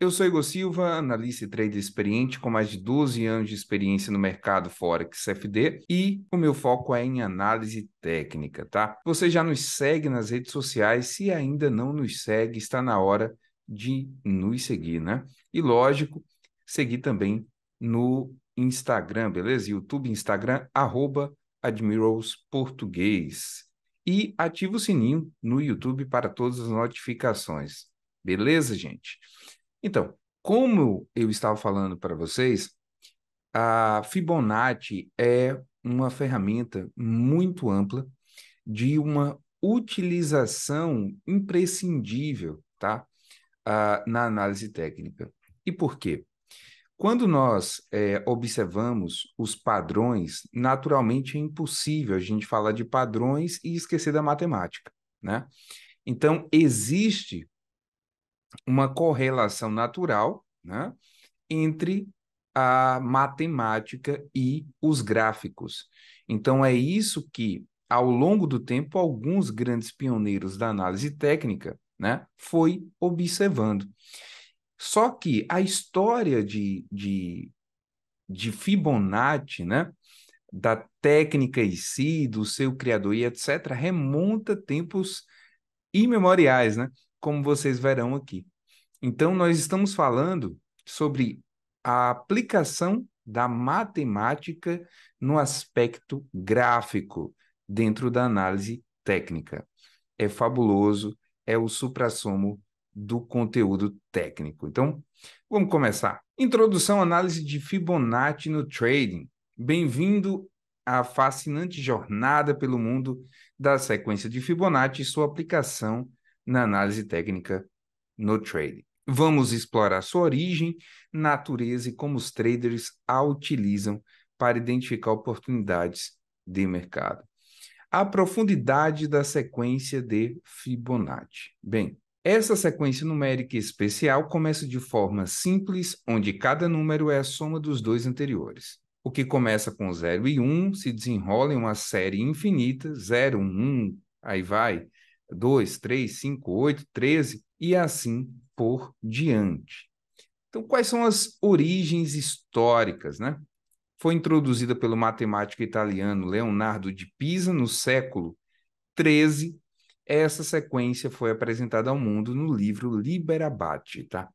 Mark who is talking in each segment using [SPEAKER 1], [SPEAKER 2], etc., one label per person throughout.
[SPEAKER 1] Eu sou Igor Silva, analista e trader experiente com mais de 12 anos de experiência no mercado Forex FD e o meu foco é em análise técnica, tá? Você já nos segue nas redes sociais, se ainda não nos segue, está na hora de nos seguir, né? E lógico, seguir também no Instagram, beleza? YouTube, Instagram, arroba Admirals Português. E ativa o sininho no YouTube para todas as notificações. Beleza, gente? Então, como eu estava falando para vocês, a Fibonacci é uma ferramenta muito ampla de uma utilização imprescindível tá? Uh, na análise técnica. E por quê? Quando nós é, observamos os padrões, naturalmente é impossível a gente falar de padrões e esquecer da matemática, né? Então, existe uma correlação natural né, entre a matemática e os gráficos. Então, é isso que, ao longo do tempo, alguns grandes pioneiros da análise técnica né, foi observando. Só que a história de, de, de Fibonacci, né? da técnica em si, do seu criador e etc., remonta tempos imemoriais, né? como vocês verão aqui. Então, nós estamos falando sobre a aplicação da matemática no aspecto gráfico dentro da análise técnica. É fabuloso, é o suprassumo do conteúdo técnico. Então, vamos começar. Introdução, análise de Fibonacci no trading. Bem-vindo à fascinante jornada pelo mundo da sequência de Fibonacci e sua aplicação na análise técnica no trading. Vamos explorar sua origem, natureza e como os traders a utilizam para identificar oportunidades de mercado. A profundidade da sequência de Fibonacci. Bem, essa sequência numérica especial começa de forma simples, onde cada número é a soma dos dois anteriores. O que começa com 0 e 1 um, se desenrola em uma série infinita, 0, 1, um, um, aí vai, 2, 3, 5, 8, 13 e assim por diante. Então, quais são as origens históricas, né? Foi introduzida pelo matemático italiano Leonardo de Pisa no século 13 essa sequência foi apresentada ao mundo no livro Libera tá?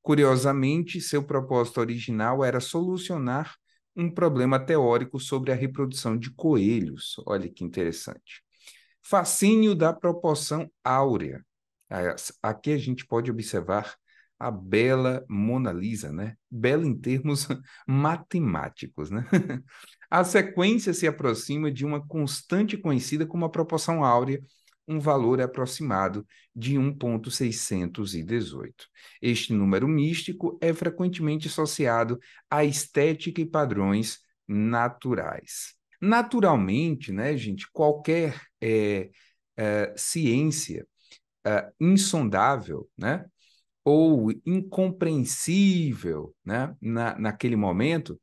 [SPEAKER 1] Curiosamente, seu propósito original era solucionar um problema teórico sobre a reprodução de coelhos. Olha que interessante. Fascínio da proporção áurea. Ah, é, aqui a gente pode observar a bela Mona Lisa, né? Bela em termos matemáticos, né? A sequência se aproxima de uma constante conhecida como a proporção áurea, um valor aproximado de 1,618. Este número místico é frequentemente associado à estética e padrões naturais. Naturalmente, né, gente, qualquer é, é, ciência é, insondável, né, ou incompreensível, né, na, naquele momento,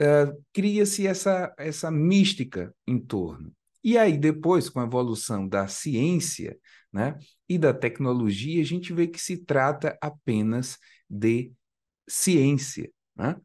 [SPEAKER 1] é, cria-se essa, essa mística em torno. E aí, depois, com a evolução da ciência né, e da tecnologia, a gente vê que se trata apenas de ciência. Né?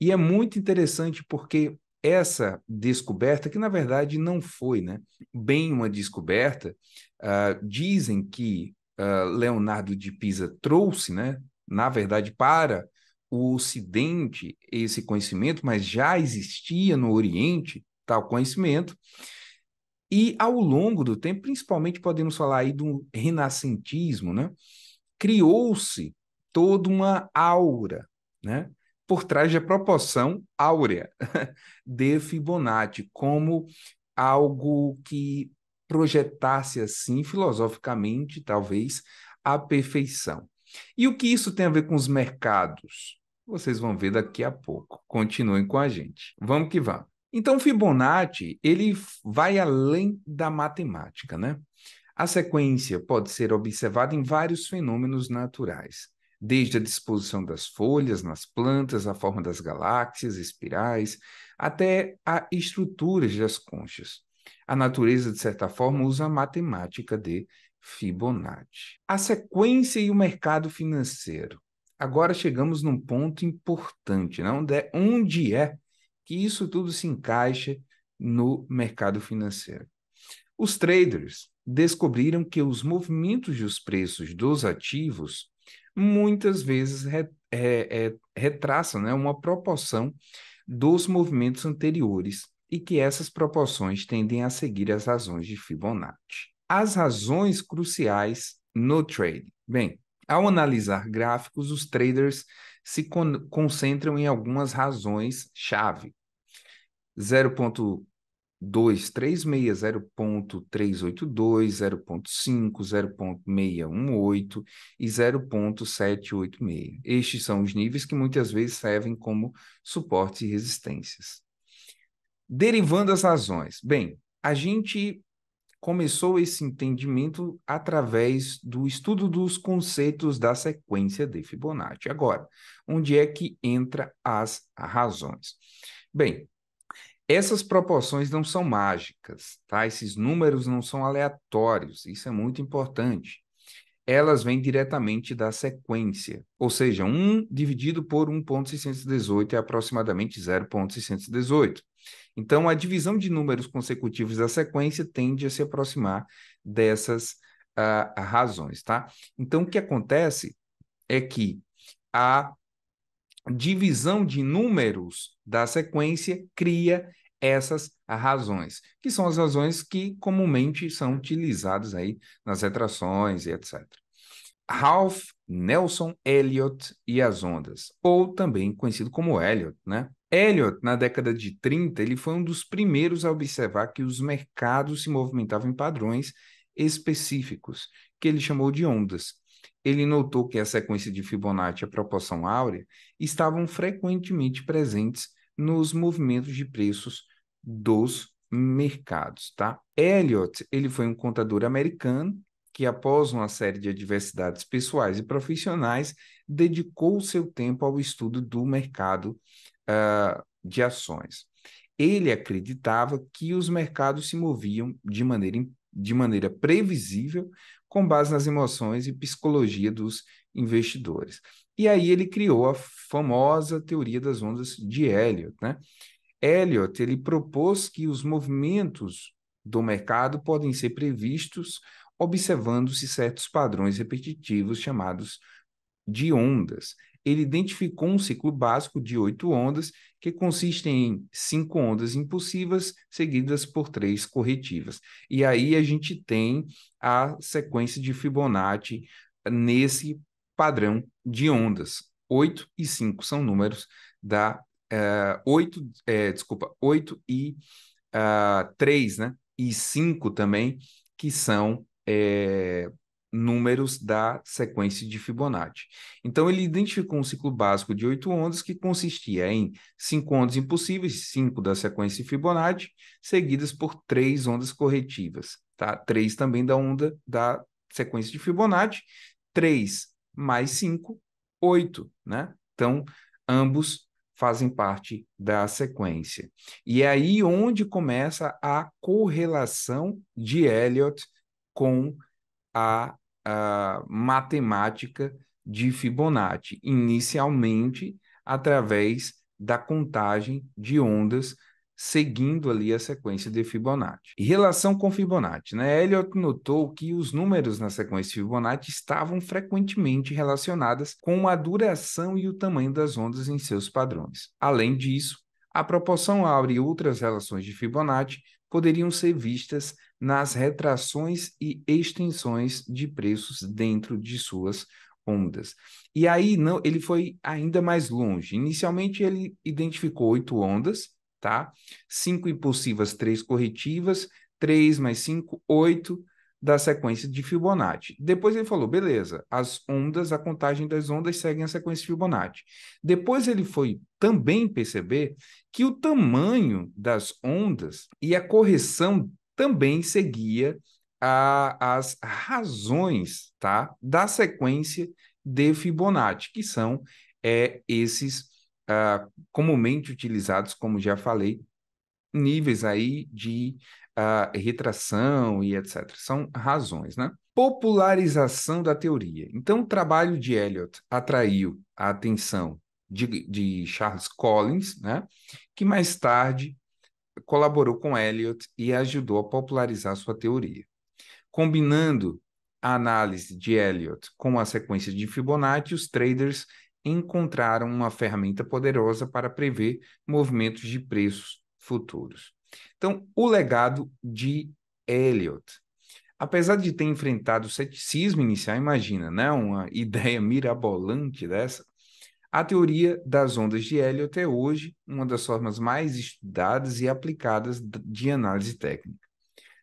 [SPEAKER 1] E é muito interessante porque essa descoberta, que na verdade não foi né, bem uma descoberta, uh, dizem que uh, Leonardo de Pisa trouxe, né, na verdade, para o Ocidente esse conhecimento, mas já existia no Oriente tal conhecimento, e ao longo do tempo, principalmente podemos falar aí do renascentismo, né? criou-se toda uma aura né? por trás da proporção áurea de Fibonacci, como algo que projetasse assim, filosoficamente, talvez, a perfeição. E o que isso tem a ver com os mercados? Vocês vão ver daqui a pouco. Continuem com a gente. Vamos que vamos. Então, Fibonacci, ele vai além da matemática, né? A sequência pode ser observada em vários fenômenos naturais, desde a disposição das folhas nas plantas, a forma das galáxias, espirais, até a estruturas das conchas. A natureza, de certa forma, usa a matemática de Fibonacci. A sequência e o mercado financeiro. Agora chegamos num ponto importante, não? Né? onde é, é que isso tudo se encaixa no mercado financeiro. Os traders descobriram que os movimentos dos preços dos ativos muitas vezes re, é, é, retraçam né, uma proporção dos movimentos anteriores e que essas proporções tendem a seguir as razões de Fibonacci. As razões cruciais no trading. Bem, ao analisar gráficos, os traders se con concentram em algumas razões-chave, 0.236, 0.382, 0.5, 0.618 e 0.786. Estes são os níveis que muitas vezes servem como suportes e resistências. Derivando as razões. Bem, a gente começou esse entendimento através do estudo dos conceitos da sequência de Fibonacci. Agora, onde é que entra as razões? Bem, essas proporções não são mágicas, tá? Esses números não são aleatórios, isso é muito importante. Elas vêm diretamente da sequência, ou seja, 1 dividido por 1.618 é aproximadamente 0.618. Então, a divisão de números consecutivos da sequência tende a se aproximar dessas uh, razões, tá? Então, o que acontece é que a divisão de números da sequência cria essas razões, que são as razões que comumente são utilizadas aí nas retrações e etc. Ralph Nelson Elliot e as ondas, ou também conhecido como Elliot, né? Elliot, na década de 30, ele foi um dos primeiros a observar que os mercados se movimentavam em padrões específicos, que ele chamou de ondas, ele notou que a sequência de Fibonacci e a proporção áurea estavam frequentemente presentes nos movimentos de preços dos mercados, tá? Elliot, ele foi um contador americano que após uma série de adversidades pessoais e profissionais, dedicou o seu tempo ao estudo do mercado uh, de ações. Ele acreditava que os mercados se moviam de maneira, de maneira previsível com base nas emoções e psicologia dos investidores. E aí ele criou a famosa teoria das ondas de Elliot, né? Elliot, ele propôs que os movimentos do mercado podem ser previstos observando-se certos padrões repetitivos chamados de ondas ele identificou um ciclo básico de oito ondas, que consistem em cinco ondas impulsivas, seguidas por três corretivas. E aí a gente tem a sequência de Fibonacci nesse padrão de ondas. Oito e cinco são números da. Uh, é, desculpa, oito e uh, né? E cinco também, que são é, números da sequência de Fibonacci. Então, ele identificou um ciclo básico de oito ondas que consistia em cinco ondas impossíveis, cinco da sequência de Fibonacci, seguidas por três ondas corretivas, tá? Três também da onda da sequência de Fibonacci, três mais cinco, oito, né? Então, ambos fazem parte da sequência. E é aí onde começa a correlação de Elliot com a uh, matemática de Fibonacci, inicialmente através da contagem de ondas seguindo ali a sequência de Fibonacci. Em relação com Fibonacci, né? Elliot notou que os números na sequência Fibonacci estavam frequentemente relacionadas com a duração e o tamanho das ondas em seus padrões. Além disso, a proporção áurea e outras relações de Fibonacci poderiam ser vistas nas retrações e extensões de preços dentro de suas ondas. E aí não, ele foi ainda mais longe. Inicialmente ele identificou oito ondas, tá? Cinco impulsivas, três corretivas, três mais cinco, oito da sequência de Fibonacci. Depois ele falou, beleza, as ondas, a contagem das ondas seguem a sequência de Fibonacci. Depois ele foi também perceber que o tamanho das ondas e a correção também seguia a, as razões tá, da sequência de Fibonacci, que são é, esses uh, comumente utilizados, como já falei, níveis aí de a retração e etc. São razões, né? Popularização da teoria. Então, o trabalho de Eliot atraiu a atenção de, de Charles Collins, né? Que mais tarde colaborou com Eliot e ajudou a popularizar sua teoria. Combinando a análise de Eliot com a sequência de Fibonacci, os traders encontraram uma ferramenta poderosa para prever movimentos de preços futuros. Então, o legado de Elliot, Apesar de ter enfrentado o ceticismo inicial, imagina, né? Uma ideia mirabolante dessa. A teoria das ondas de Elliot é hoje uma das formas mais estudadas e aplicadas de análise técnica.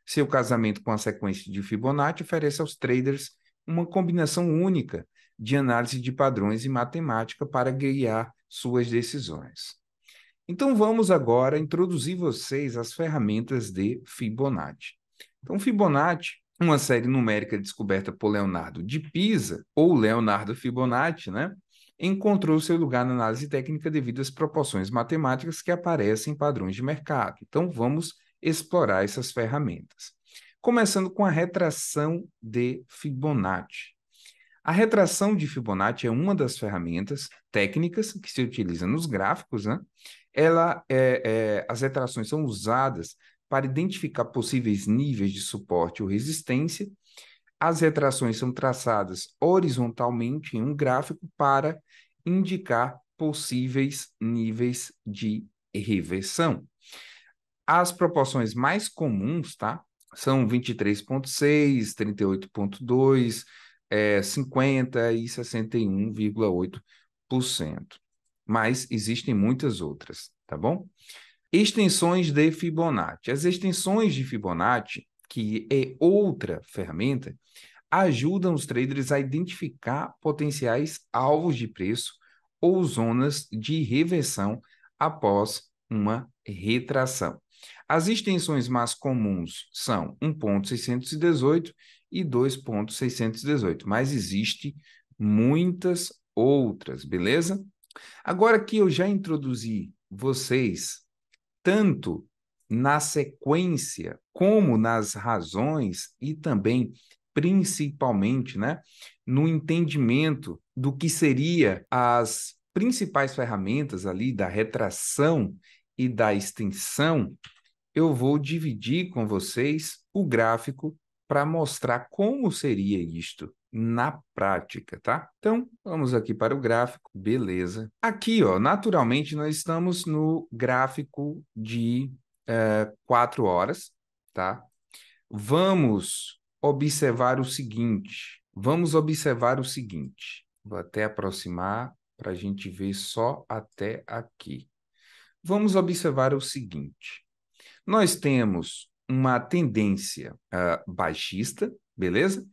[SPEAKER 1] Seu casamento com a sequência de Fibonacci oferece aos traders uma combinação única de análise de padrões e matemática para guiar suas decisões. Então vamos agora introduzir vocês as ferramentas de Fibonacci. Então Fibonacci, uma série numérica descoberta por Leonardo de Pisa ou Leonardo Fibonacci, né? Encontrou seu lugar na análise técnica devido às proporções matemáticas que aparecem em padrões de mercado. Então vamos explorar essas ferramentas. Começando com a retração de Fibonacci. A retração de Fibonacci é uma das ferramentas técnicas que se utiliza nos gráficos, né? ela, é, é, as retrações são usadas para identificar possíveis níveis de suporte ou resistência. As retrações são traçadas horizontalmente em um gráfico para indicar possíveis níveis de reversão. As proporções mais comuns, tá? São 23,6, 38,2, é, 50 e 61,8% mas existem muitas outras, tá bom? Extensões de Fibonacci. As extensões de Fibonacci, que é outra ferramenta, ajudam os traders a identificar potenciais alvos de preço ou zonas de reversão após uma retração. As extensões mais comuns são 1.618 e 2.618, mas existe muitas outras, beleza? Agora que eu já introduzi vocês, tanto na sequência como nas razões e também principalmente, né, no entendimento do que seria as principais ferramentas ali da retração e da extensão, eu vou dividir com vocês o gráfico para mostrar como seria isto na prática, tá? Então, vamos aqui para o gráfico, beleza. Aqui, ó, naturalmente, nós estamos no gráfico de eh, quatro horas, tá? Vamos observar o seguinte, vamos observar o seguinte. Vou até aproximar para a gente ver só até aqui. Vamos observar o seguinte. Nós temos uma tendência uh, baixista, beleza?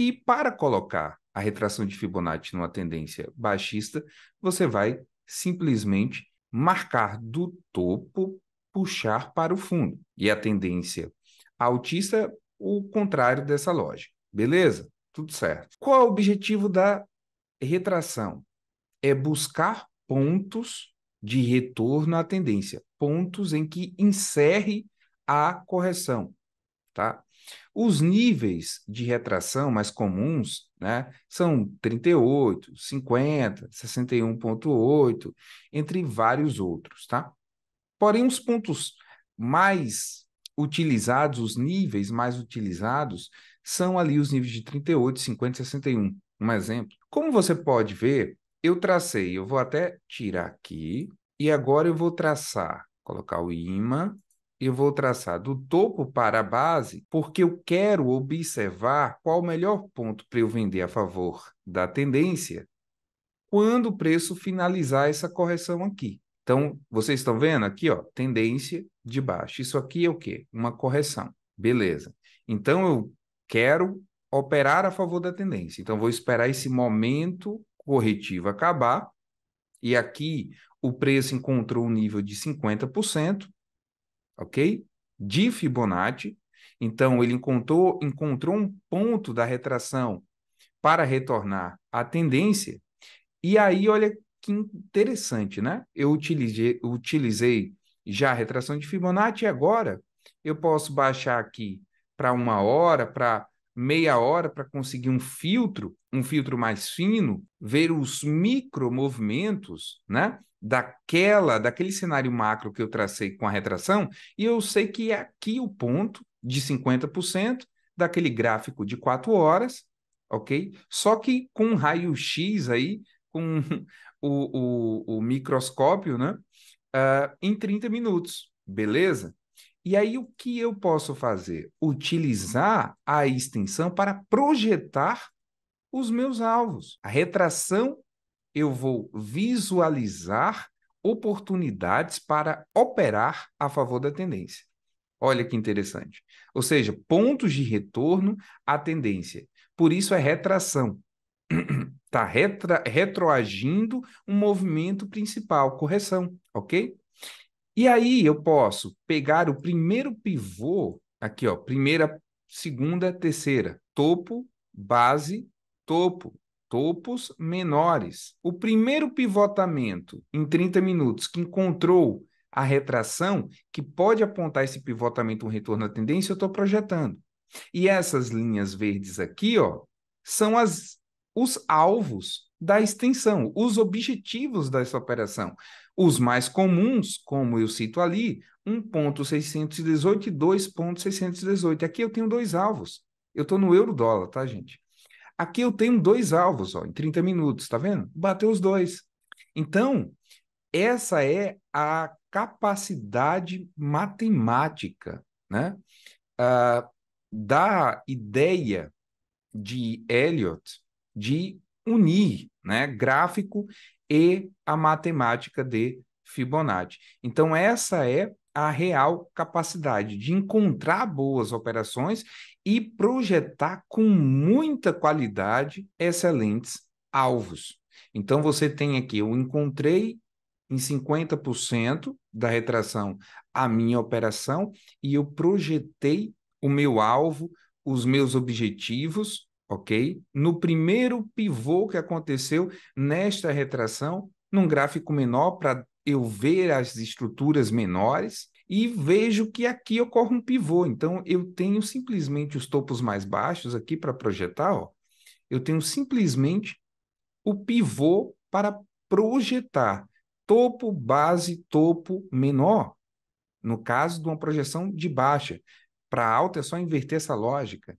[SPEAKER 1] E para colocar a retração de Fibonacci numa tendência baixista, você vai simplesmente marcar do topo, puxar para o fundo. E a tendência altista o contrário dessa lógica. Beleza? Tudo certo. Qual é o objetivo da retração? É buscar pontos de retorno à tendência, pontos em que encerre a correção, tá? Os níveis de retração mais comuns né, são 38, 50, 61,8, entre vários outros. Tá? Porém, os pontos mais utilizados, os níveis mais utilizados, são ali os níveis de 38, 50 61. Um exemplo. Como você pode ver, eu tracei, eu vou até tirar aqui, e agora eu vou traçar, colocar o imã eu vou traçar do topo para a base, porque eu quero observar qual o melhor ponto para eu vender a favor da tendência quando o preço finalizar essa correção aqui. Então, vocês estão vendo aqui, ó, tendência de baixo. Isso aqui é o quê? Uma correção. Beleza. Então, eu quero operar a favor da tendência. Então, vou esperar esse momento corretivo acabar. E aqui, o preço encontrou um nível de 50% ok? De Fibonacci. Então, ele encontrou, encontrou um ponto da retração para retornar à tendência. E aí, olha que interessante, né? Eu utilizei, utilizei já a retração de Fibonacci e agora eu posso baixar aqui para uma hora, para meia hora para conseguir um filtro, um filtro mais fino, ver os micromovimentos, né? Daquela, daquele cenário macro que eu tracei com a retração, e eu sei que é aqui o ponto de 50% daquele gráfico de 4 horas, ok? Só que com um raio-x aí, com o, o, o, microscópio, né? Uh, em 30 minutos, beleza? E aí, o que eu posso fazer? Utilizar a extensão para projetar os meus alvos. A retração, eu vou visualizar oportunidades para operar a favor da tendência. Olha que interessante. Ou seja, pontos de retorno à tendência. Por isso é retração. Está retra retroagindo um movimento principal, correção, ok? E aí eu posso pegar o primeiro pivô, aqui ó, primeira, segunda, terceira, topo, base, topo, topos menores. O primeiro pivotamento em 30 minutos que encontrou a retração, que pode apontar esse pivotamento um retorno à tendência, eu estou projetando. E essas linhas verdes aqui, ó, são as, os alvos da extensão, os objetivos dessa operação. Os mais comuns, como eu cito ali, 1.618 e 2.618. Aqui eu tenho dois alvos. Eu estou no euro dólar, tá, gente? Aqui eu tenho dois alvos ó, em 30 minutos, tá vendo? Bateu os dois. Então, essa é a capacidade matemática né? Uh, da ideia de Elliot de unir né, gráfico e a matemática de Fibonacci. Então, essa é a real capacidade de encontrar boas operações e projetar com muita qualidade excelentes alvos. Então, você tem aqui, eu encontrei em 50% da retração a minha operação e eu projetei o meu alvo, os meus objetivos ok? No primeiro pivô que aconteceu nesta retração, num gráfico menor para eu ver as estruturas menores e vejo que aqui ocorre um pivô. Então, eu tenho simplesmente os topos mais baixos aqui para projetar, ó. Eu tenho simplesmente o pivô para projetar topo, base, topo menor. No caso de uma projeção de baixa. Para alta é só inverter essa lógica.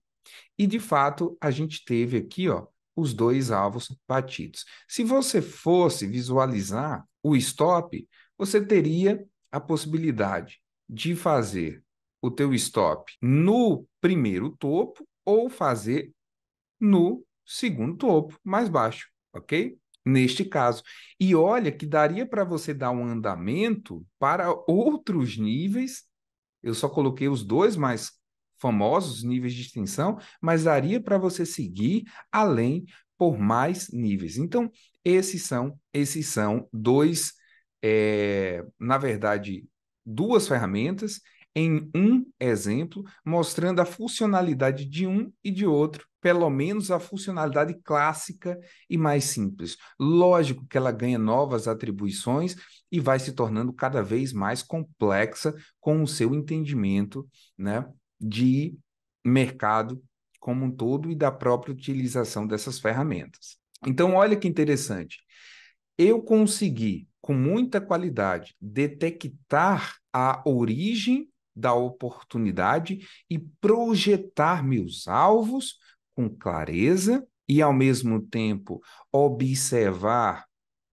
[SPEAKER 1] E de fato, a gente teve aqui, ó, os dois alvos batidos. Se você fosse visualizar o stop, você teria a possibilidade de fazer o teu stop no primeiro topo ou fazer no segundo topo, mais baixo, ok? Neste caso. E olha que daria para você dar um andamento para outros níveis. Eu só coloquei os dois mais famosos níveis de extinção, mas daria para você seguir além por mais níveis. Então, esses são, esses são dois, é, na verdade, duas ferramentas em um exemplo, mostrando a funcionalidade de um e de outro, pelo menos a funcionalidade clássica e mais simples. Lógico que ela ganha novas atribuições e vai se tornando cada vez mais complexa com o seu entendimento, né? de mercado como um todo e da própria utilização dessas ferramentas. Então, olha que interessante. Eu consegui, com muita qualidade, detectar a origem da oportunidade e projetar meus alvos com clareza e, ao mesmo tempo, observar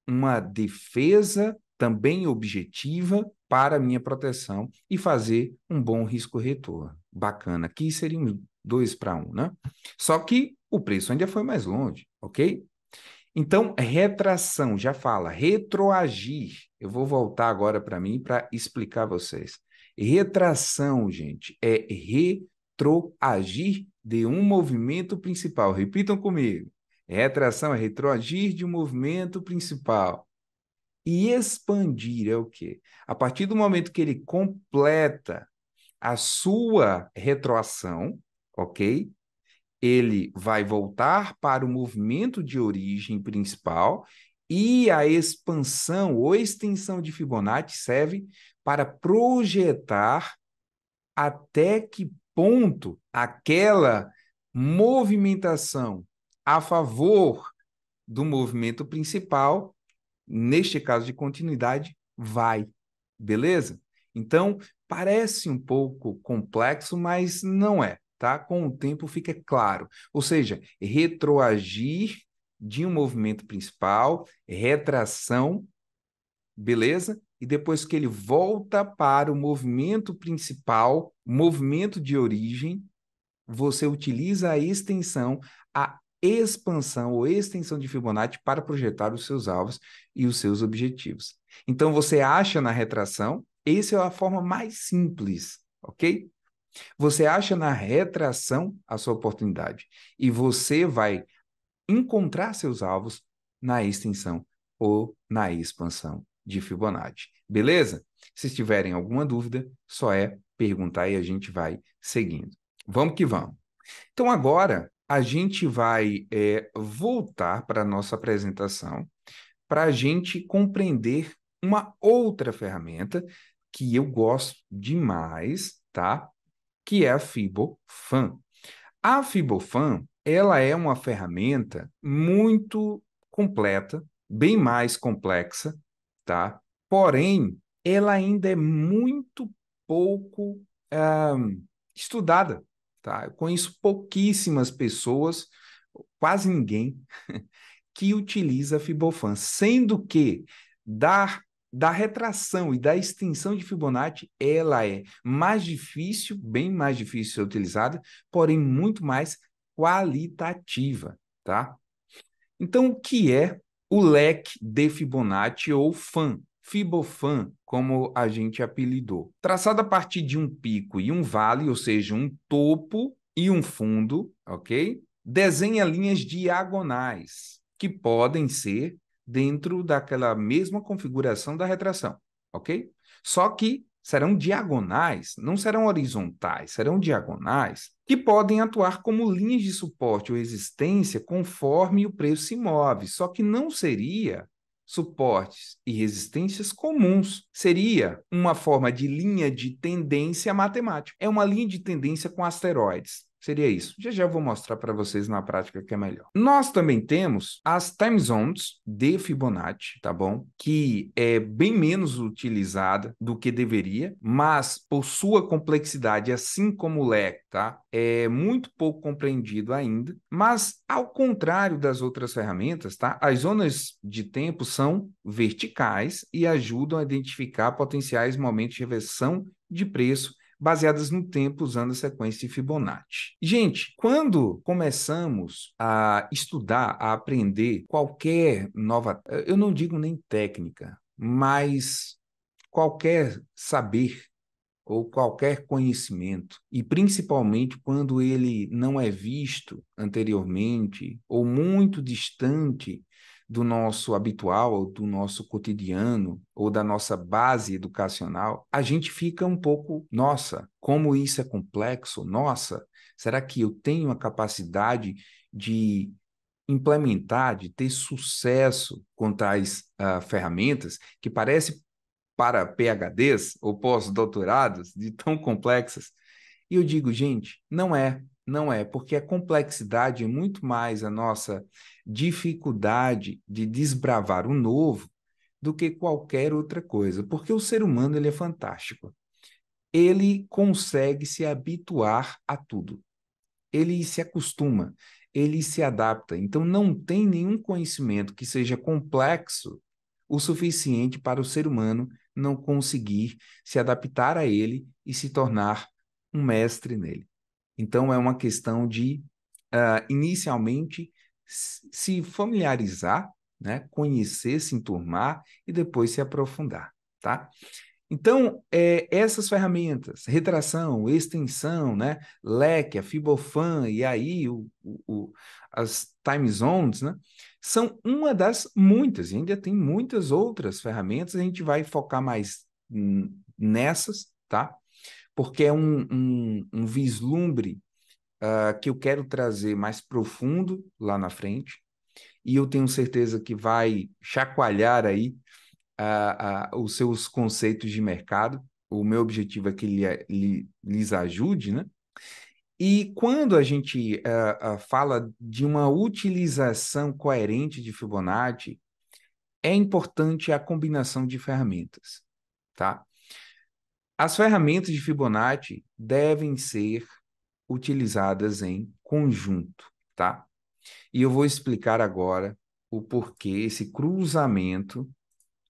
[SPEAKER 1] uma defesa também objetiva para minha proteção e fazer um bom risco-retorno bacana, aqui seria um 2 para 1, né? Só que o preço ainda foi mais longe, ok? Então, retração, já fala, retroagir. Eu vou voltar agora para mim para explicar vocês. Retração, gente, é retroagir de um movimento principal. Repitam comigo. Retração é retroagir de um movimento principal. E expandir é o quê? A partir do momento que ele completa a sua retroação, ok? Ele vai voltar para o movimento de origem principal e a expansão ou extensão de Fibonacci serve para projetar até que ponto aquela movimentação a favor do movimento principal, neste caso de continuidade, vai. Beleza? Então, Parece um pouco complexo, mas não é, tá? Com o tempo fica claro. Ou seja, retroagir de um movimento principal, retração, beleza? E depois que ele volta para o movimento principal, movimento de origem, você utiliza a extensão, a expansão ou extensão de Fibonacci para projetar os seus alvos e os seus objetivos. Então você acha na retração essa é a forma mais simples, ok? Você acha na retração a sua oportunidade e você vai encontrar seus alvos na extensão ou na expansão de Fibonacci. Beleza? Se tiverem alguma dúvida, só é perguntar e a gente vai seguindo. Vamos que vamos. Então, agora a gente vai é, voltar para a nossa apresentação para a gente compreender uma outra ferramenta que eu gosto demais, tá? Que é a Fibofan. A Fibofan, ela é uma ferramenta muito completa, bem mais complexa, tá? Porém, ela ainda é muito pouco estudada, tá? Eu conheço pouquíssimas pessoas, quase ninguém, que utiliza a Fibofan, sendo que dar da retração e da extensão de Fibonacci, ela é mais difícil, bem mais difícil de ser utilizada, porém muito mais qualitativa, tá? Então, o que é o leque de Fibonacci ou FAN? Fibofan, como a gente apelidou. Traçado a partir de um pico e um vale, ou seja, um topo e um fundo, ok? Desenha linhas diagonais, que podem ser dentro daquela mesma configuração da retração, ok? Só que serão diagonais, não serão horizontais, serão diagonais, que podem atuar como linhas de suporte ou resistência conforme o preço se move, só que não seria suportes e resistências comuns. Seria uma forma de linha de tendência matemática. É uma linha de tendência com asteroides. Seria isso. Já já vou mostrar para vocês na prática que é melhor. Nós também temos as time zones de Fibonacci, tá bom? Que é bem menos utilizada do que deveria, mas por sua complexidade, assim como o LEC, tá? É muito pouco compreendido ainda, mas ao contrário das outras ferramentas, tá? As zonas de tempo são verticais e ajudam a identificar potenciais momentos de reversão de preço baseadas no tempo usando a sequência de Fibonacci. Gente, quando começamos a estudar, a aprender qualquer nova, eu não digo nem técnica, mas qualquer saber ou qualquer conhecimento, e principalmente quando ele não é visto anteriormente ou muito distante do nosso habitual, do nosso cotidiano ou da nossa base educacional, a gente fica um pouco, nossa, como isso é complexo, nossa, será que eu tenho a capacidade de implementar, de ter sucesso com tais uh, ferramentas que parece para PhDs ou pós-doutorados de tão complexas? E eu digo, gente, não é, não é, porque a complexidade é muito mais a nossa dificuldade de desbravar o novo do que qualquer outra coisa, porque o ser humano ele é fantástico. Ele consegue se habituar a tudo. Ele se acostuma, ele se adapta. Então não tem nenhum conhecimento que seja complexo o suficiente para o ser humano não conseguir se adaptar a ele e se tornar um mestre nele. Então é uma questão de uh, inicialmente se familiarizar, né? conhecer, se enturmar e depois se aprofundar. Tá? Então, é, essas ferramentas, retração, extensão, né? leque, a Fibofan e aí o, o, o, as time zones, né? são uma das muitas, e ainda tem muitas outras ferramentas, a gente vai focar mais nessas, tá? Porque é um, um, um vislumbre uh, que eu quero trazer mais profundo lá na frente, e eu tenho certeza que vai chacoalhar aí uh, uh, os seus conceitos de mercado. O meu objetivo é que ele, ele eh, lhes ajude, né? E quando a gente fala de uma utilização coerente de Fibonacci, é importante a combinação de ferramentas, tá? As ferramentas de Fibonacci devem ser utilizadas em conjunto, tá? E eu vou explicar agora o porquê esse cruzamento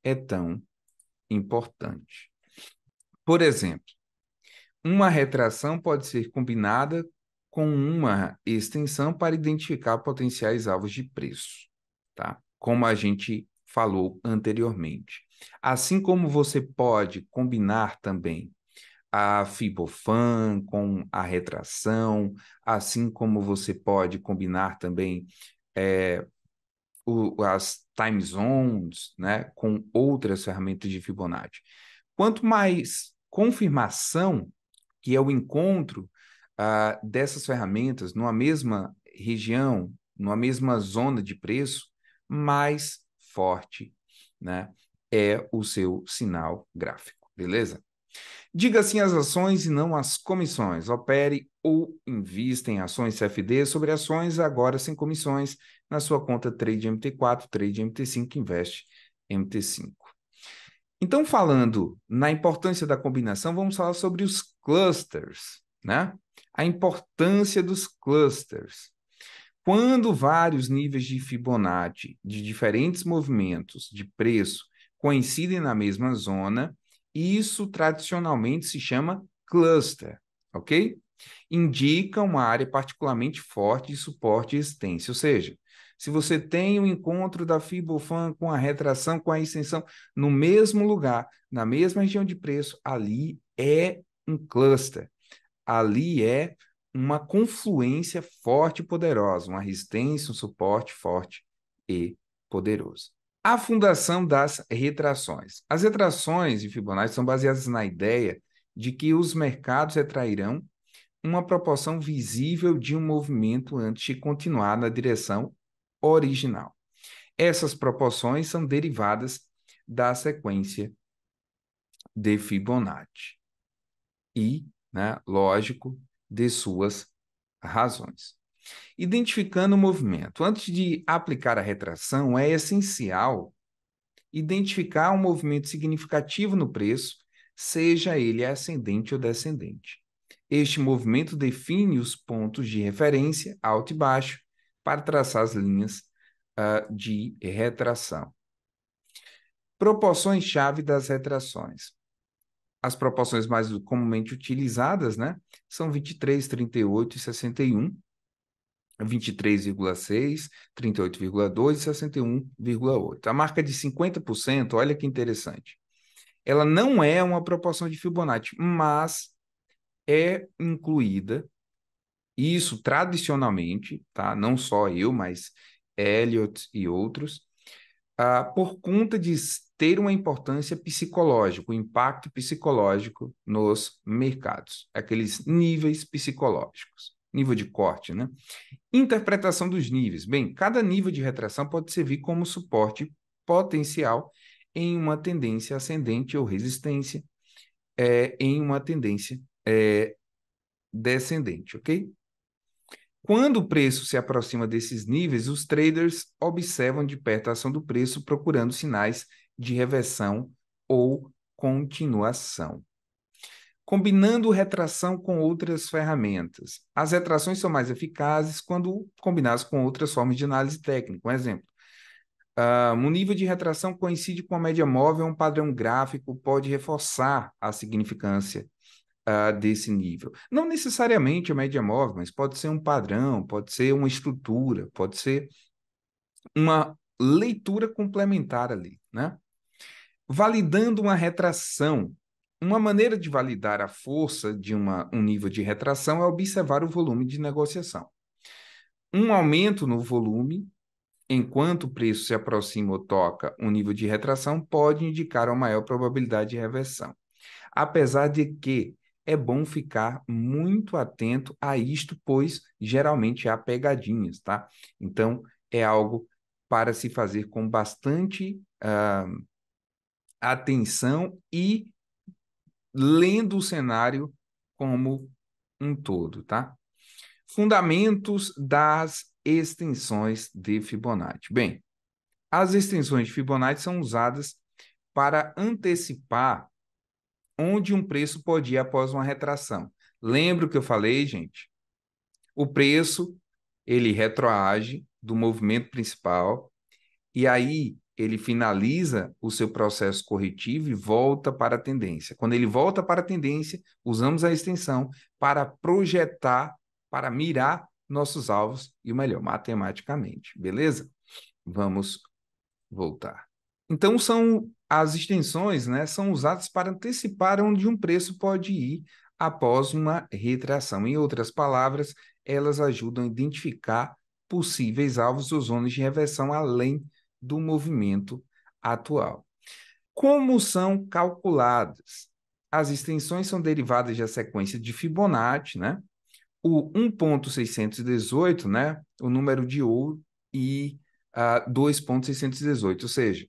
[SPEAKER 1] é tão importante. Por exemplo, uma retração pode ser combinada com uma extensão para identificar potenciais alvos de preço, tá? Como a gente falou anteriormente. Assim como você pode combinar também a Fibofan, com a retração, assim como você pode combinar também é, o, as time zones né, com outras ferramentas de Fibonacci. Quanto mais confirmação, que é o encontro ah, dessas ferramentas numa mesma região, numa mesma zona de preço, mais forte né, é o seu sinal gráfico, beleza? Diga sim às ações e não às comissões. Opere ou invista em ações CFD sobre ações agora sem comissões na sua conta Trade MT4, Trade MT5, Invest MT5. Então, falando na importância da combinação, vamos falar sobre os clusters, né? A importância dos clusters. Quando vários níveis de Fibonacci de diferentes movimentos de preço coincidem na mesma zona, isso tradicionalmente se chama cluster, ok? Indica uma área particularmente forte de suporte e extensão. ou seja, se você tem o um encontro da Fibofan com a retração, com a extensão, no mesmo lugar, na mesma região de preço, ali é um cluster. Ali é uma confluência forte e poderosa, uma resistência, um suporte forte e poderoso. A fundação das retrações. As retrações de Fibonacci são baseadas na ideia de que os mercados retrairão uma proporção visível de um movimento antes de continuar na direção original. Essas proporções são derivadas da sequência de Fibonacci e, né, lógico, de suas razões. Identificando o movimento. Antes de aplicar a retração, é essencial identificar um movimento significativo no preço, seja ele ascendente ou descendente. Este movimento define os pontos de referência, alto e baixo, para traçar as linhas uh, de retração. Proporções-chave das retrações. As proporções mais comumente utilizadas né, são 23, 38 e 61, 23,6, 38,2 e 61,8. A marca é de 50%, olha que interessante. Ela não é uma proporção de Fibonacci, mas é incluída isso tradicionalmente, tá? Não só eu, mas Elliot e outros, ah, por conta de ter uma importância psicológica, o um impacto psicológico nos mercados, aqueles níveis psicológicos nível de corte, né? Interpretação dos níveis. Bem, cada nível de retração pode servir como suporte potencial em uma tendência ascendente ou resistência é, em uma tendência é, descendente, ok? Quando o preço se aproxima desses níveis, os traders observam de perto a ação do preço, procurando sinais de reversão ou continuação combinando retração com outras ferramentas. As retrações são mais eficazes quando combinadas com outras formas de análise técnica. Um exemplo, uh, um nível de retração coincide com a média móvel, um padrão gráfico pode reforçar a significância uh, desse nível. Não necessariamente a média móvel, mas pode ser um padrão, pode ser uma estrutura, pode ser uma leitura complementar ali, né? Validando uma retração uma maneira de validar a força de uma, um nível de retração é observar o volume de negociação. Um aumento no volume, enquanto o preço se aproxima ou toca um nível de retração, pode indicar uma maior probabilidade de reversão. Apesar de que é bom ficar muito atento a isto, pois geralmente há pegadinhas, tá? Então, é algo para se fazer com bastante uh, atenção e lendo o cenário como um todo, tá? Fundamentos das extensões de Fibonacci. Bem, as extensões de Fibonacci são usadas para antecipar onde um preço pode ir após uma retração. Lembra o que eu falei, gente? O preço, ele retroage do movimento principal e aí ele finaliza o seu processo corretivo e volta para a tendência. Quando ele volta para a tendência, usamos a extensão para projetar, para mirar nossos alvos e o melhor, matematicamente, beleza? Vamos voltar. Então são as extensões, né, são usadas para antecipar onde um preço pode ir após uma retração. Em outras palavras, elas ajudam a identificar possíveis alvos ou zonas de reversão além do movimento atual. Como são calculadas? As extensões são derivadas da sequência de Fibonacci, né? O 1.618, né? O número de ouro e uh, ah, 2.618, ou seja,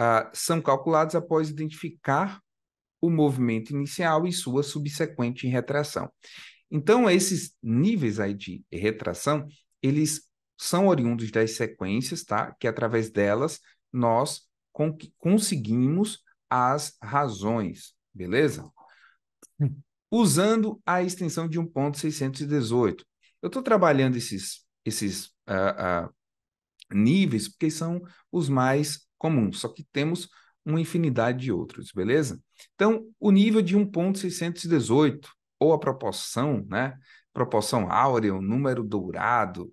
[SPEAKER 1] uh, são calculados após identificar o movimento inicial e sua subsequente retração. Então, esses níveis aí de retração, eles são oriundos das sequências, tá? Que através delas nós con conseguimos as razões, beleza? Usando a extensão de 1.618. Eu estou trabalhando esses, esses uh, uh, níveis porque são os mais comuns, só que temos uma infinidade de outros, beleza? Então, o nível de 1.618, ou a proporção, né? Proporção áurea, o número dourado,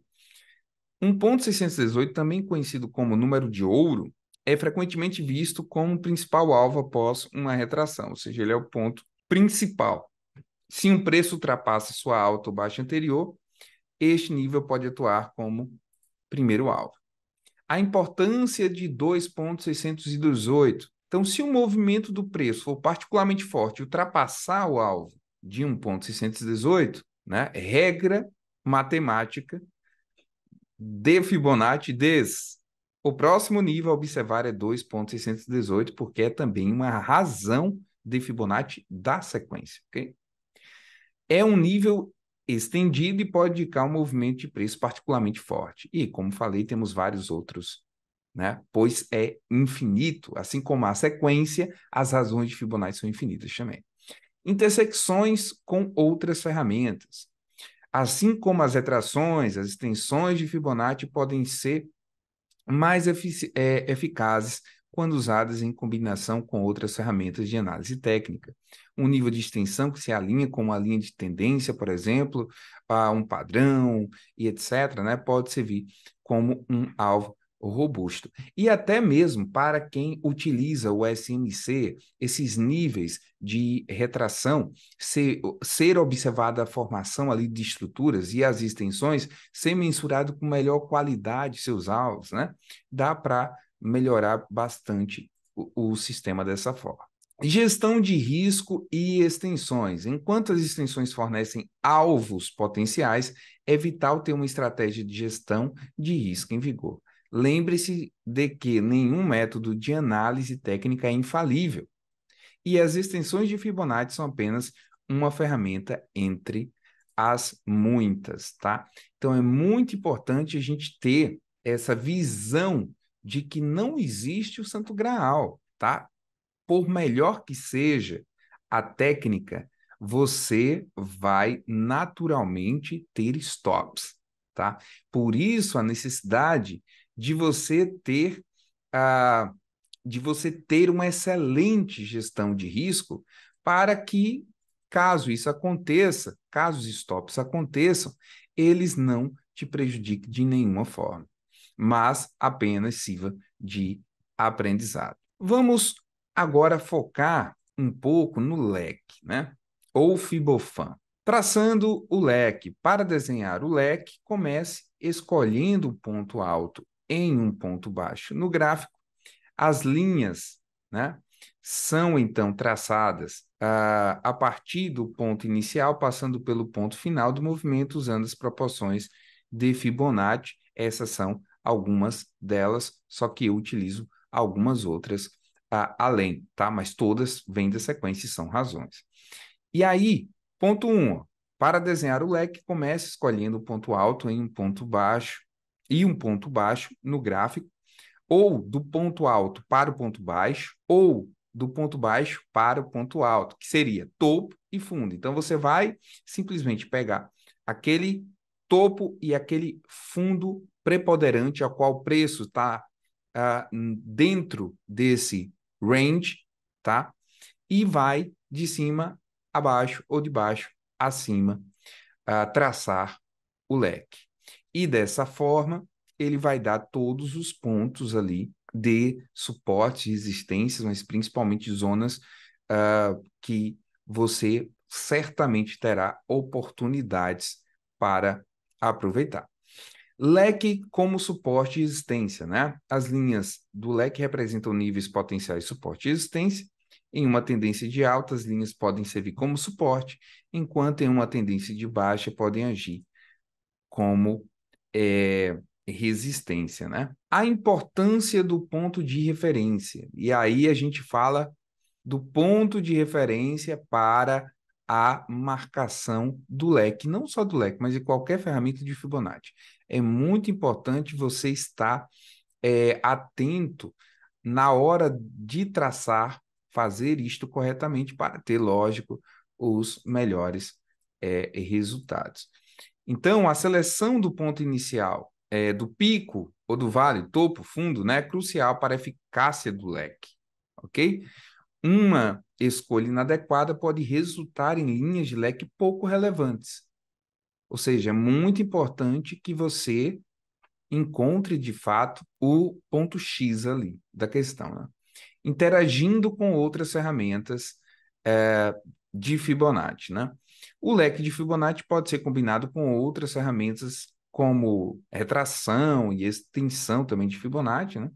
[SPEAKER 1] 1.618, também conhecido como número de ouro, é frequentemente visto como o principal alvo após uma retração, ou seja, ele é o ponto principal. Se um preço ultrapassa sua alta ou baixa anterior, este nível pode atuar como primeiro alvo. A importância de 2,618. Então, se o movimento do preço for particularmente forte ultrapassar o alvo de 1,618, né, regra matemática de Fibonacci des. O próximo nível a observar é 2.618, porque é também uma razão de Fibonacci da sequência, ok? É um nível estendido e pode indicar um movimento de preço particularmente forte. E, como falei, temos vários outros, né? Pois é infinito, assim como a sequência, as razões de Fibonacci são infinitas também. Intersecções com outras ferramentas assim como as retrações, as extensões de Fibonacci podem ser mais efic é, eficazes quando usadas em combinação com outras ferramentas de análise técnica. Um nível de extensão que se alinha com uma linha de tendência, por exemplo, a um padrão e etc., né, pode servir como um alvo robusto. E até mesmo para quem utiliza o SMC, esses níveis de retração, ser, ser observada a formação ali de estruturas e as extensões, ser mensurado com melhor qualidade seus alvos, né? Dá para melhorar bastante o, o sistema dessa forma. Gestão de risco e extensões. Enquanto as extensões fornecem alvos potenciais, é vital ter uma estratégia de gestão de risco em vigor. Lembre-se de que nenhum método de análise técnica é infalível. E as extensões de Fibonacci são apenas uma ferramenta entre as muitas, tá? Então é muito importante a gente ter essa visão de que não existe o Santo Graal, tá? Por melhor que seja a técnica, você vai naturalmente ter stops, tá? Por isso a necessidade de você ter a de você ter uma excelente gestão de risco para que caso isso aconteça, caso os stops aconteçam, eles não te prejudiquem de nenhuma forma, mas apenas sirva de aprendizado. Vamos agora focar um pouco no leque, né? Ou Fibofan. Traçando o leque, para desenhar o leque, comece escolhendo o ponto alto em um ponto baixo. No gráfico, as linhas né, são então traçadas uh, a partir do ponto inicial, passando pelo ponto final do movimento, usando as proporções de Fibonacci. Essas são algumas delas, só que eu utilizo algumas outras uh, além, tá? Mas todas vêm da sequência e são razões. E aí, ponto 1. Um, para desenhar o leque, comece escolhendo o ponto alto em um ponto baixo e um ponto baixo no gráfico, ou do ponto alto para o ponto baixo, ou do ponto baixo para o ponto alto, que seria topo e fundo. Então você vai simplesmente pegar aquele topo e aquele fundo preponderante ao qual o preço está uh, ah, dentro desse range, tá? E vai de cima abaixo ou de baixo acima uh, ah, traçar o leque. E dessa forma, ele vai dar todos os pontos ali de suporte, resistências, mas principalmente zonas uh, que você certamente terá oportunidades para aproveitar. Leque como suporte e resistência, né? As linhas do leque representam níveis potenciais suporte e resistência. Em uma tendência de alta, as linhas podem servir como suporte, enquanto em uma tendência de baixa podem agir como é, resistência, né? A importância do ponto de referência. E aí a gente fala do ponto de referência para a marcação do leque, não só do leque, mas de qualquer ferramenta de Fibonacci. É muito importante você estar é, atento na hora de traçar, fazer isto corretamente para ter, lógico, os melhores é, resultados. Então, a seleção do ponto inicial, é, do pico ou do vale, topo, fundo, né, é crucial para a eficácia do leque, ok? Uma escolha inadequada pode resultar em linhas de leque pouco relevantes. Ou seja, é muito importante que você encontre de fato o ponto X ali da questão. Né? Interagindo com outras ferramentas é, de Fibonacci. Né? O leque de Fibonacci pode ser combinado com outras ferramentas como retração e extensão também de Fibonacci, né?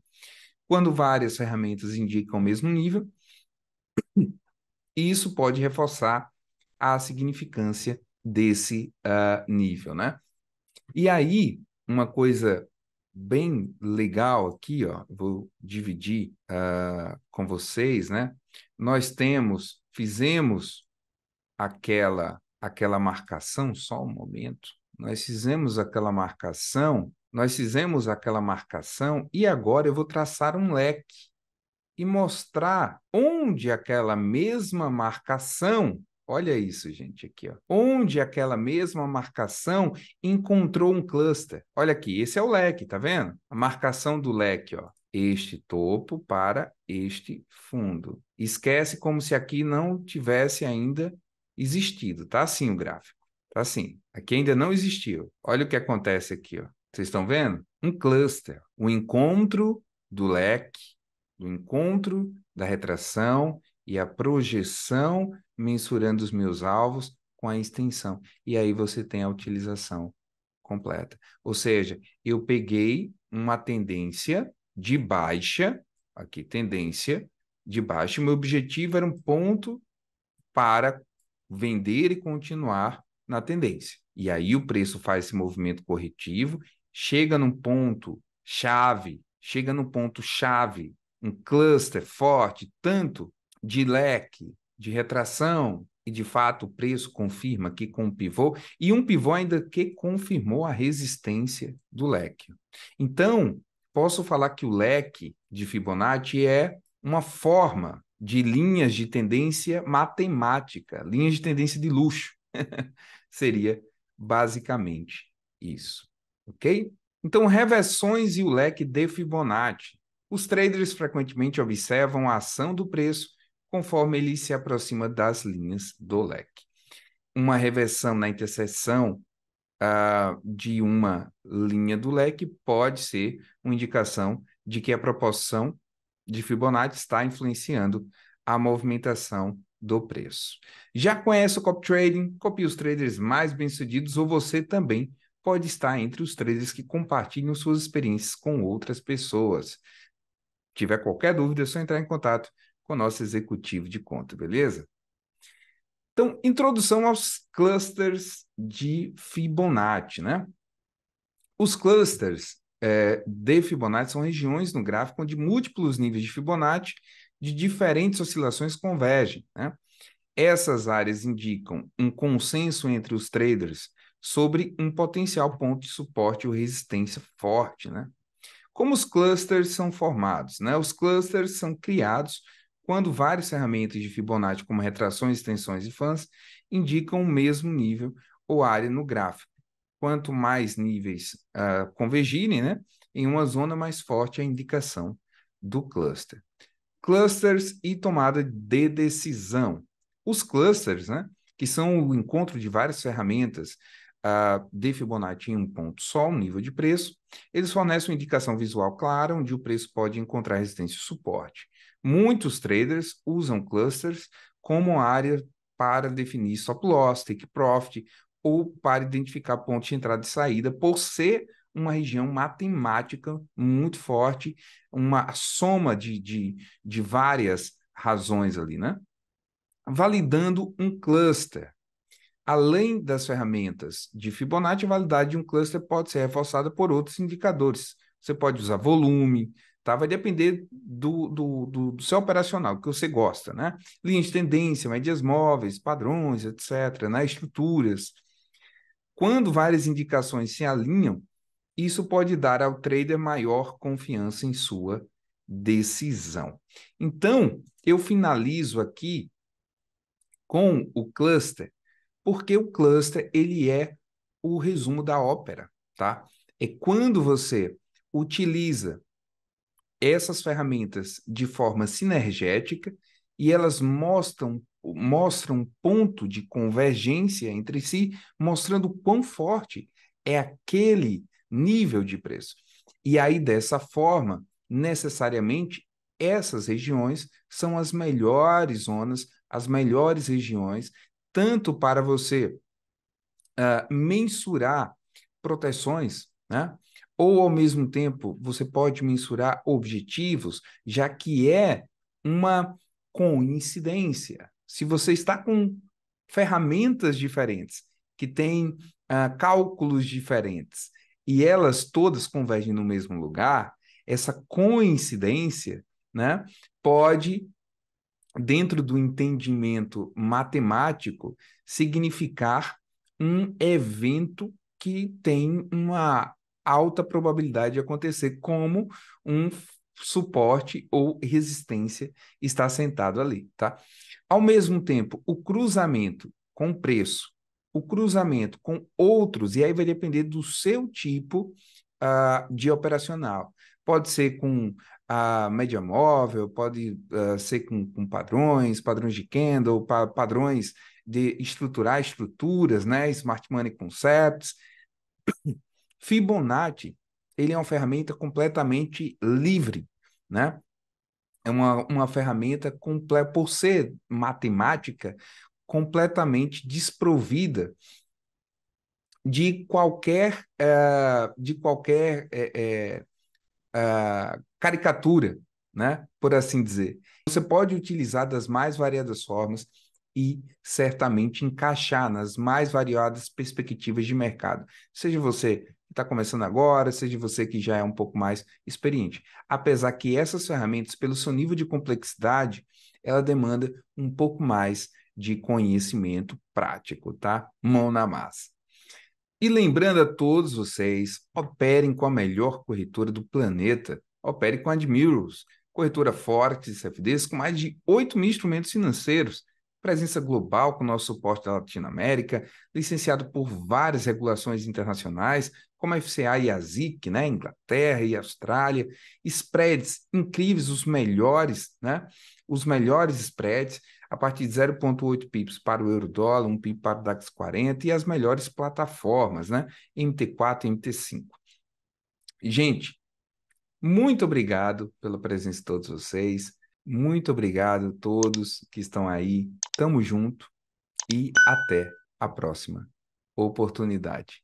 [SPEAKER 1] Quando várias ferramentas indicam o mesmo nível, isso pode reforçar a significância desse uh, nível, né? E aí, uma coisa bem legal aqui, ó, vou dividir uh, com vocês, né? Nós temos, fizemos aquela aquela marcação só um momento. Nós fizemos aquela marcação, nós fizemos aquela marcação e agora eu vou traçar um leque e mostrar onde aquela mesma marcação, olha isso, gente, aqui, ó, onde aquela mesma marcação encontrou um cluster. Olha aqui, esse é o leque, tá vendo? A marcação do leque, ó este topo para este fundo. Esquece como se aqui não tivesse ainda existido, tá assim o gráfico, tá assim. Aqui ainda não existiu. Olha o que acontece aqui, ó. Vocês estão vendo? Um cluster, o um encontro do leque, do encontro da retração e a projeção mensurando os meus alvos com a extensão. E aí você tem a utilização completa. Ou seja, eu peguei uma tendência de baixa, aqui tendência de baixa, meu objetivo era um ponto para vender e continuar na tendência. E aí o preço faz esse movimento corretivo, chega num ponto chave, chega num ponto chave, um cluster forte, tanto de leque, de retração, e de fato o preço confirma que com o pivô, e um pivô ainda que confirmou a resistência do leque. Então, posso falar que o leque de Fibonacci é uma forma de linhas de tendência matemática, linhas de tendência de luxo. Seria basicamente isso, ok? Então, reversões e o leque de Fibonacci. Os traders frequentemente observam a ação do preço conforme ele se aproxima das linhas do leque. Uma reversão na interseção uh, de uma linha do leque pode ser uma indicação de que a proporção de Fibonacci está influenciando a movimentação do preço. Já conhece o copy trading? Copie os traders mais bem-sucedidos ou você também pode estar entre os traders que compartilham suas experiências com outras pessoas. Se tiver qualquer dúvida, é só entrar em contato com o nosso executivo de conta, beleza? Então, introdução aos clusters de Fibonacci, né? Os clusters é, de Fibonacci são regiões no gráfico onde múltiplos níveis de Fibonacci de diferentes oscilações convergem. Né? Essas áreas indicam um consenso entre os traders sobre um potencial ponto de suporte ou resistência forte. Né? Como os clusters são formados? Né? Os clusters são criados quando várias ferramentas de Fibonacci, como retrações, extensões e fãs, indicam o mesmo nível ou área no gráfico. Quanto mais níveis uh, convergirem, né, em uma zona mais forte, a indicação do cluster. Clusters e tomada de decisão. Os clusters, né, que são o encontro de várias ferramentas uh, de Fibonacci em um ponto só, um nível de preço, eles fornecem uma indicação visual clara onde o preço pode encontrar resistência e suporte. Muitos traders usam clusters como área para definir stop loss, take profit ou para identificar pontos de entrada e saída, por ser uma região matemática muito forte, uma soma de, de, de várias razões ali, né? Validando um cluster. Além das ferramentas de Fibonacci, a validade de um cluster pode ser reforçada por outros indicadores. Você pode usar volume, tá? Vai depender do, do, do, do seu operacional, que você gosta, né? Linhas de tendência, médias móveis, padrões, etc., né? estruturas quando várias indicações se alinham, isso pode dar ao trader maior confiança em sua decisão. Então, eu finalizo aqui com o cluster, porque o cluster ele é o resumo da ópera, tá? É quando você utiliza essas ferramentas de forma sinergética e elas mostram mostra um ponto de convergência entre si, mostrando quão forte é aquele nível de preço. E aí, dessa forma, necessariamente, essas regiões são as melhores zonas, as melhores regiões, tanto para você uh, mensurar proteções, né? ou ao mesmo tempo você pode mensurar objetivos, já que é uma coincidência se você está com ferramentas diferentes, que têm uh, ah, cálculos diferentes, e elas todas convergem no mesmo lugar, essa coincidência né, pode, dentro do entendimento matemático, significar um evento que tem uma alta probabilidade de acontecer, como um suporte ou resistência está sentado ali, tá? Ao mesmo tempo, o cruzamento com preço, o cruzamento com outros, e aí vai depender do seu tipo uh, de operacional. Pode ser com a média móvel, pode uh, ser com, com, padrões, padrões de candle, pa padrões de estruturar estruturas, né? Smart Money Concepts. Fibonacci ele é uma ferramenta completamente livre, né? É uma, uma ferramenta, por ser matemática, completamente desprovida de qualquer, uh, de qualquer uh, uh, caricatura, né? por assim dizer. Você pode utilizar das mais variadas formas e certamente encaixar nas mais variadas perspectivas de mercado. Seja você está começando agora, seja você que já é um pouco mais experiente. Apesar que essas ferramentas, pelo seu nível de complexidade, ela demanda um pouco mais de conhecimento prático, tá? Mão na massa. E lembrando a todos vocês, operem com a melhor corretora do planeta. Opere com a Admirals, corretora forte de CFDs com mais de 8 mil instrumentos financeiros presença global com nosso suporte da Latinoamérica, licenciado por várias regulações internacionais, como a FCA e a ZIC, né, Inglaterra e Austrália, spreads incríveis, os melhores, né, os melhores spreads, a partir de 0,8 pips para o euro-dólar, 1 pip para o DAX 40 e as melhores plataformas, né, MT4 e MT5. Gente, muito obrigado pela presença de todos vocês. Muito obrigado a todos que estão aí Tamo junto e até a próxima oportunidade.